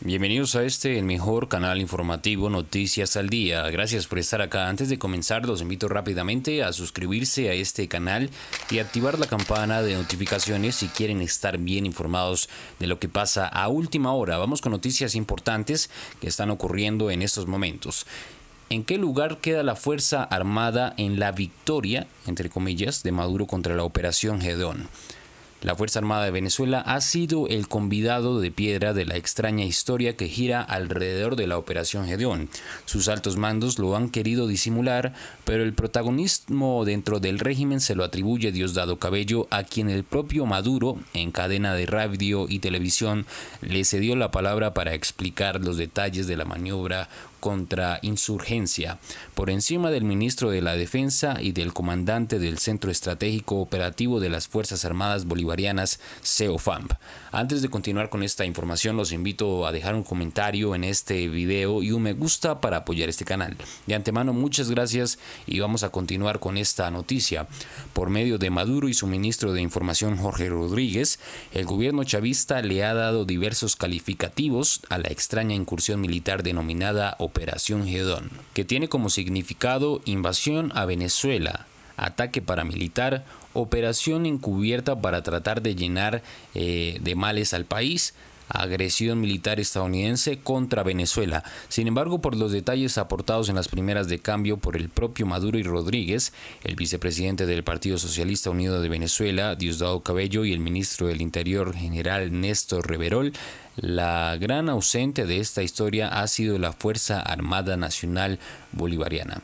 Bienvenidos a este, el mejor canal informativo Noticias al Día. Gracias por estar acá. Antes de comenzar, los invito rápidamente a suscribirse a este canal y activar la campana de notificaciones si quieren estar bien informados de lo que pasa a última hora. Vamos con noticias importantes que están ocurriendo en estos momentos. ¿En qué lugar queda la Fuerza Armada en la victoria, entre comillas, de Maduro contra la Operación Gedón? La Fuerza Armada de Venezuela ha sido el convidado de piedra de la extraña historia que gira alrededor de la Operación Gedeón. Sus altos mandos lo han querido disimular, pero el protagonismo dentro del régimen se lo atribuye Diosdado Cabello, a quien el propio Maduro, en cadena de radio y televisión, le cedió la palabra para explicar los detalles de la maniobra contra insurgencia, por encima del ministro de la Defensa y del comandante del Centro Estratégico Operativo de las Fuerzas Armadas Bolivarianas, CEOFAMP. Antes de continuar con esta información, los invito a dejar un comentario en este video y un me gusta para apoyar este canal. De antemano, muchas gracias y vamos a continuar con esta noticia. Por medio de Maduro y su ministro de Información, Jorge Rodríguez, el gobierno chavista le ha dado diversos calificativos a la extraña incursión militar denominada Operación Gedón, que tiene como significado invasión a Venezuela, ataque paramilitar, operación encubierta para tratar de llenar eh, de males al país, agresión militar estadounidense contra Venezuela. Sin embargo, por los detalles aportados en las primeras de cambio por el propio Maduro y Rodríguez, el vicepresidente del Partido Socialista Unido de Venezuela, Diosdado Cabello, y el ministro del Interior, general Néstor Reverol, la gran ausente de esta historia ha sido la Fuerza Armada Nacional Bolivariana.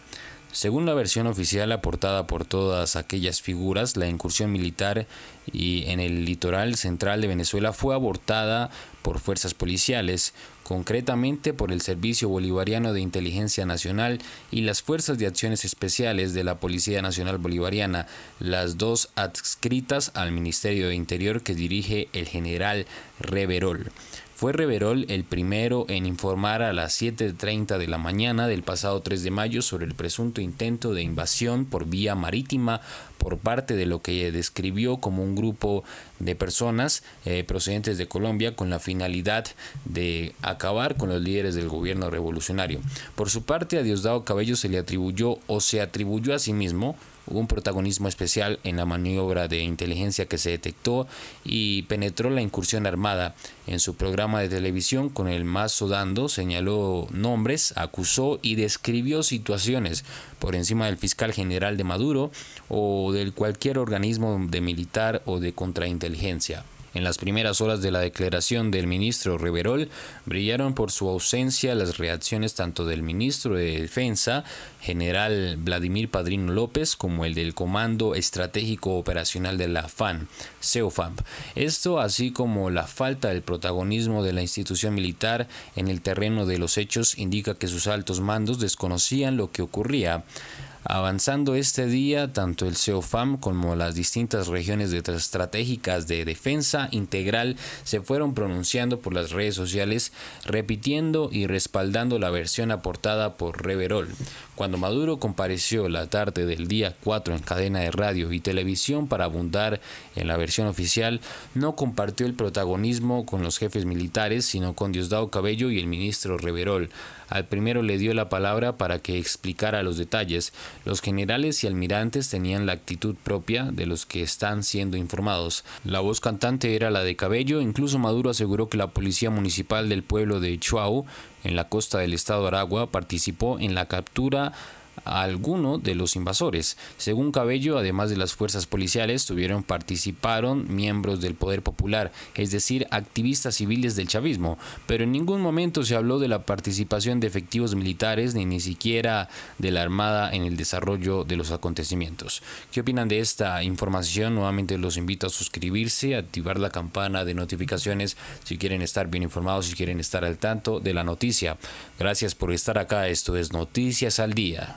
Según la versión oficial aportada por todas aquellas figuras, la incursión militar y en el litoral central de Venezuela fue abortada por fuerzas policiales, concretamente por el Servicio Bolivariano de Inteligencia Nacional y las Fuerzas de Acciones Especiales de la Policía Nacional Bolivariana, las dos adscritas al Ministerio de Interior que dirige el general Reverol. Fue Reverol el primero en informar a las 7.30 de la mañana del pasado 3 de mayo sobre el presunto intento de invasión por vía marítima por parte de lo que describió como un grupo de personas eh, procedentes de Colombia con la finalidad de acabar con los líderes del gobierno revolucionario. Por su parte, a Diosdado Cabello se le atribuyó o se atribuyó a sí mismo un protagonismo especial en la maniobra de inteligencia que se detectó y penetró la incursión armada. En su programa de televisión con el mazo dando señaló nombres, acusó y describió situaciones por encima del fiscal general de Maduro o del cualquier organismo de militar o de contrainteligencia. En las primeras horas de la declaración del ministro Riverol, brillaron por su ausencia las reacciones tanto del ministro de Defensa, general Vladimir Padrino López, como el del Comando Estratégico Operacional de la FAN, CEOFAP. Esto así como la falta del protagonismo de la institución militar en el terreno de los hechos indica que sus altos mandos desconocían lo que ocurría. Avanzando este día, tanto el CEOFAM como las distintas regiones de estratégicas de defensa integral se fueron pronunciando por las redes sociales, repitiendo y respaldando la versión aportada por Reverol. Cuando Maduro compareció la tarde del día 4 en cadena de radio y televisión para abundar en la versión oficial, no compartió el protagonismo con los jefes militares, sino con Diosdado Cabello y el ministro Reverol. Al primero le dio la palabra para que explicara los detalles, los generales y almirantes tenían la actitud propia de los que están siendo informados. La voz cantante era la de Cabello, incluso Maduro aseguró que la policía municipal del pueblo de Chuao, en la costa del estado Aragua, participó en la captura a alguno de los invasores. Según Cabello, además de las fuerzas policiales, tuvieron participaron miembros del poder popular, es decir, activistas civiles del chavismo, pero en ningún momento se habló de la participación de efectivos militares ni ni siquiera de la Armada en el desarrollo de los acontecimientos. ¿Qué opinan de esta información? Nuevamente los invito a suscribirse, activar la campana de notificaciones si quieren estar bien informados, si quieren estar al tanto de la noticia. Gracias por estar acá, esto es Noticias al Día.